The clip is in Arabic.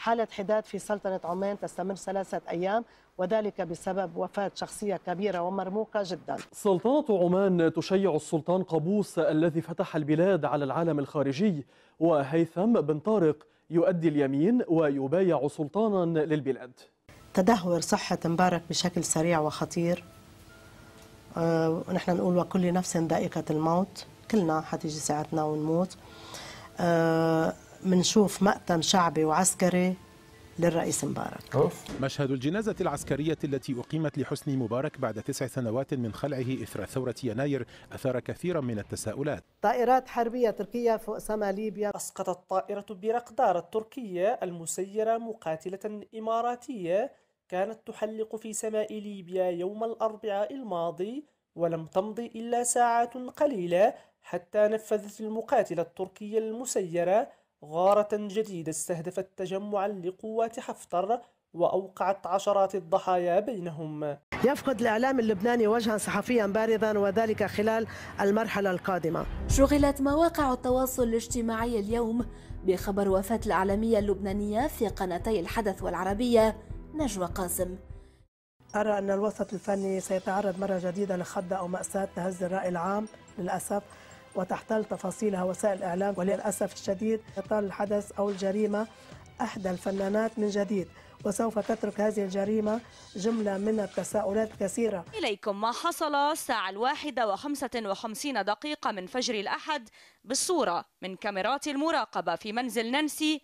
حالة حداد في سلطنة عمان تستمر ثلاثة أيام وذلك بسبب وفاة شخصية كبيرة ومرموقة جدا سلطنة عمان تشيع السلطان قابوس الذي فتح البلاد على العالم الخارجي وهيثم بن طارق يؤدي اليمين ويبايع سلطانا للبلاد تدهور صحة مبارك بشكل سريع وخطير أه ونحن نقول وكل نفس ذائقة الموت كلنا حتيجي ساعتنا ونموت أه منشوف مأتم شعبي وعسكري للرئيس مبارك أوف. مشهد الجنازة العسكرية التي أقيمت لحسني مبارك بعد تسع سنوات من خلعه إثر ثورة يناير أثار كثيرا من التساؤلات طائرات حربية تركية فوق سما ليبيا أسقطت طائرة برقدار التركية المسيرة مقاتلة إماراتية كانت تحلق في سماء ليبيا يوم الأربعاء الماضي ولم تمض إلا ساعات قليلة حتى نفذت المقاتلة التركية المسيرة غارة جديدة استهدفت تجمعا لقوات حفتر وأوقعت عشرات الضحايا بينهم يفقد الإعلام اللبناني وجها صحفيا بارزا وذلك خلال المرحلة القادمة شغلت مواقع التواصل الاجتماعي اليوم بخبر وفاة الإعلامية اللبنانية في قناتي الحدث والعربية نجوى قاسم أرى أن الوسط الفني سيتعرض مرة جديدة لخدة أو مأساة تهز الرأي العام للأسف وتحتل تفاصيلها وسائل الإعلام وللأسف الشديد إطار الحدث أو الجريمة أحدى الفنانات من جديد وسوف تترك هذه الجريمة جملة من التساؤلات كثيرة إليكم ما حصل الساعة الواحدة وخمسة وخمسين دقيقة من فجر الأحد بالصورة من كاميرات المراقبة في منزل نانسي